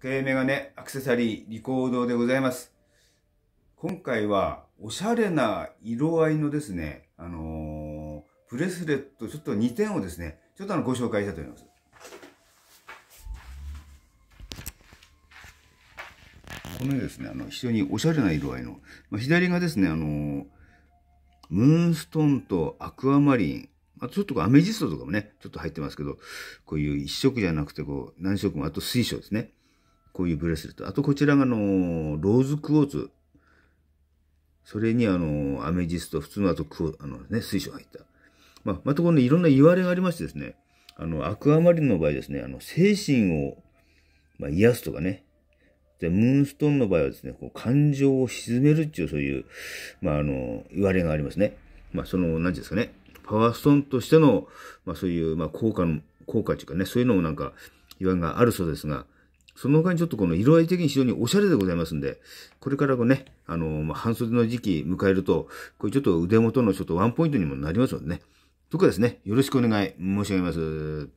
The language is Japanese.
机メガネ、アクセサリー、リコードでございます。今回は、おしゃれな色合いのですね、あのー、ブレスレット、ちょっと2点をですね、ちょっとあの、ご紹介したいと思います。このようですね、あの、非常におしゃれな色合いの、まあ、左がですね、あのー、ムーンストーンとアクアマリン、あとちょっとアメジストとかもね、ちょっと入ってますけど、こういう一色じゃなくて、こう、何色も、あと水晶ですね。こういうブレスレット。あとこちらがあの、ローズクォーツ。それにあの、アメジスト、普通のあとクォあのね、水晶入った。まあ、またこのいろんな言われがありましてですね、あの、アクアマリンの場合ですね、あの、精神を、まあ、癒すとかね、で、ムーンストーンの場合はですね、こう感情を沈めるっていう、そういう、まあ、あの、言われがありますね。まあ、その、何ですかね、パワーストーンとしての、まあ、そういう、まあ、効果の、効果っていうかね、そういうのもなんか、言わんがあるそうですが、その他にちょっとこの色合い的に非常におしゃれでございますんで、これからこうね、あのー、ま半袖の時期迎えると、これちょっと腕元のちょっとワンポイントにもなりますのでね、とかですね、よろしくお願い申し上げます。